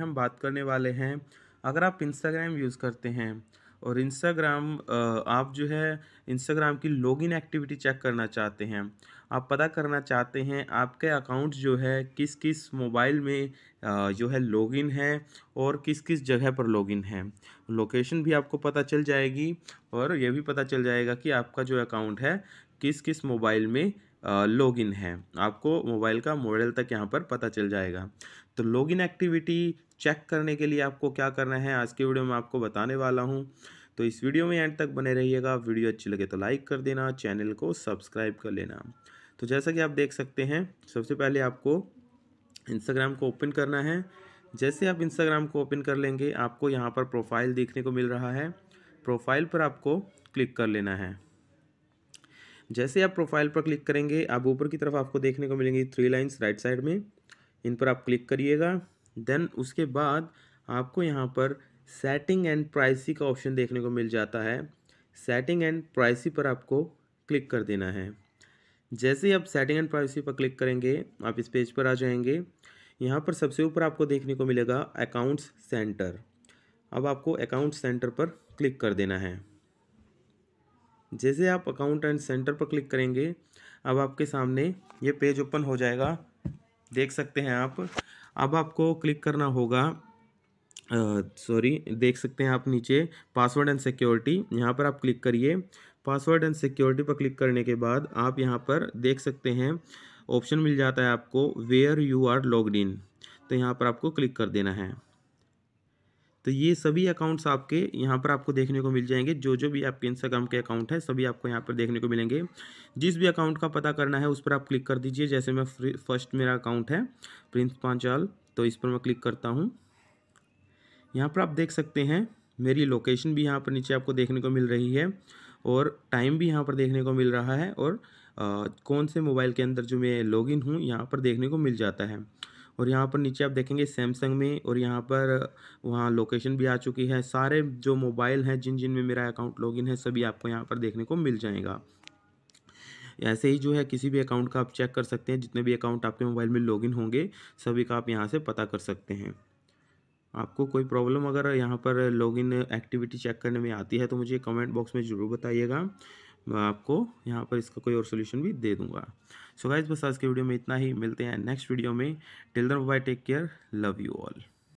हम बात करने वाले हैं अगर आप इंस्टाग्राम यूज़ करते हैं और इंस्टाग्राम आप जो है इंस्टाग्राम की लॉगिन एक्टिविटी चेक करना चाहते हैं आप पता करना चाहते हैं आपके अकाउंट जो है किस किस मोबाइल में जो है लॉगिन है और किस किस जगह पर लॉगिन है लोकेशन भी आपको पता चल जाएगी और यह भी पता चल जाएगा कि आपका जो अकाउंट है किस किस मोबाइल में लॉगिन है आपको मोबाइल का मॉडल तक यहाँ पर पता चल जाएगा तो लॉगिन एक्टिविटी चेक करने के लिए आपको क्या करना है आज के वीडियो में आपको बताने वाला हूँ तो इस वीडियो में एंड तक बने रहिएगा वीडियो अच्छी लगे तो लाइक कर देना चैनल को सब्सक्राइब कर लेना तो जैसा कि आप देख सकते हैं सबसे पहले आपको इंस्टाग्राम को ओपन करना है जैसे आप इंस्टाग्राम को ओपन कर लेंगे आपको यहाँ पर प्रोफाइल देखने को मिल रहा है प्रोफाइल पर आपको क्लिक कर लेना है जैसे आप प्रोफाइल पर क्लिक करेंगे आप ऊपर की तरफ आपको देखने को मिलेंगी थ्री लाइन्स राइट साइड में इन पर आप क्लिक करिएगा देन उसके बाद आपको यहाँ पर सेटिंग एंड प्राइसी का ऑप्शन देखने को मिल जाता है सेटिंग एंड प्राइसी पर आपको क्लिक कर देना है जैसे ही आप सेटिंग एंड प्राइवेसी पर क्लिक करेंगे आप इस पेज पर आ जाएंगे यहाँ पर सबसे ऊपर आपको देखने को मिलेगा अकाउंट्स सेंटर अब आपको अकाउंट्स सेंटर पर क्लिक कर देना है जैसे आप अकाउंट एंड सेंटर पर क्लिक करेंगे अब आपके सामने ये पेज ओपन हो जाएगा देख सकते हैं आप अब आपको क्लिक करना होगा सॉरी देख सकते हैं आप नीचे पासवर्ड एंड सिक्योरिटी यहाँ पर आप क्लिक करिए पासवर्ड एंड सिक्योरिटी पर क्लिक करने के बाद आप यहाँ पर देख सकते हैं ऑप्शन मिल जाता है आपको where you are log in तो यहाँ पर आपको क्लिक कर देना है तो ये सभी अकाउंट्स आपके यहाँ पर आपको देखने को मिल जाएंगे जो जो भी आपके इंस्टाग्राम के अकाउंट है सभी आपको यहाँ पर देखने को मिलेंगे जिस भी अकाउंट का पता करना है उस पर आप क्लिक कर दीजिए जैसे मैं फर्स्ट मेरा अकाउंट है प्रिंस पांचाल तो इस पर मैं क्लिक करता हूँ यहाँ पर आप देख सकते हैं मेरी लोकेशन भी यहाँ पर नीचे आपको देखने को मिल रही है और टाइम भी यहाँ पर देखने को मिल रहा है और आ, कौन से मोबाइल के अंदर जो मैं लॉगिन हूँ यहाँ पर देखने को मिल जाता है और यहाँ पर नीचे आप देखेंगे सैमसंग में और यहाँ पर वहाँ लोकेशन भी आ चुकी है सारे जो मोबाइल हैं जिन जिन में मेरा अकाउंट लॉगिन है सभी आपको यहाँ पर देखने को मिल जाएगा ऐसे ही जो है किसी भी अकाउंट का आप चेक कर सकते हैं जितने भी अकाउंट आपके मोबाइल में लॉगिन होंगे सभी का आप यहाँ से पता कर सकते हैं आपको कोई प्रॉब्लम अगर यहाँ पर लॉगिन एक्टिविटी चेक करने में आती है तो मुझे कमेंट बॉक्स में ज़रूर बताइएगा मैं आपको यहाँ पर इसका कोई और सोल्यूशन भी दे दूंगा सो गाइज बस आज के वीडियो में इतना ही मिलते हैं नेक्स्ट वीडियो में till then bye take care love you all